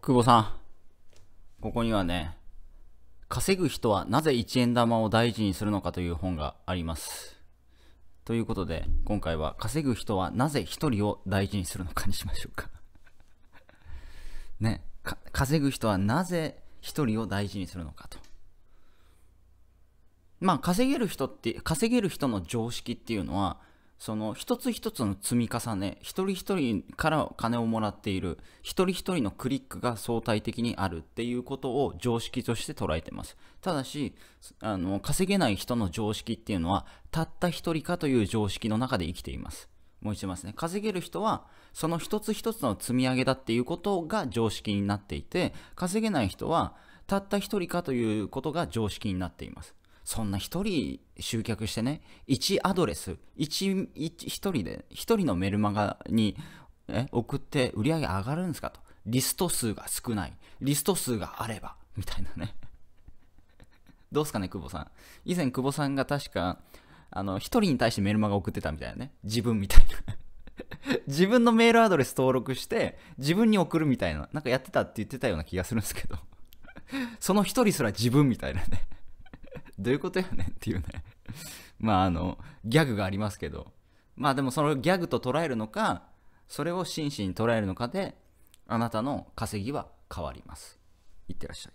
久保さん、ここにはね、稼ぐ人はなぜ一円玉を大事にするのかという本があります。ということで、今回は稼ぐ人はなぜ一人を大事にするのかにしましょうか ね、稼ぐ人はなぜ一人を大事にするのかと。まあ、稼げる人って、稼げる人の常識っていうのは、その一つ一つの積み重ね一人一人から金をもらっている一人一人のクリックが相対的にあるっていうことを常識として捉えてますただしあの稼げない人の常識っていうのはたった一人かという常識の中で生きていますもう一度ますね稼げる人はその一つ一つの積み上げだっていうことが常識になっていて稼げない人はたった一人かということが常識になっていますそんな1人集客してね、1アドレス、1, 1, 1人で、1人のメルマガに送って売り上げ上がるんですかと。リスト数が少ない。リスト数があれば。みたいなね どうすかね、久保さん。以前、久保さんが確か、あの、1人に対してメルマガ送ってたみたいなね。自分みたいな 自分のメールアドレス登録して、自分に送るみたいな、なんかやってたって言ってたような気がするんですけどその1人すら自分みたいなねどういうことやねんっていうね まああの、ギャグがありますけど、まあでもそのギャグと捉えるのか、それを真摯に捉えるのかで、あなたの稼ぎは変わります。いってらっしゃい。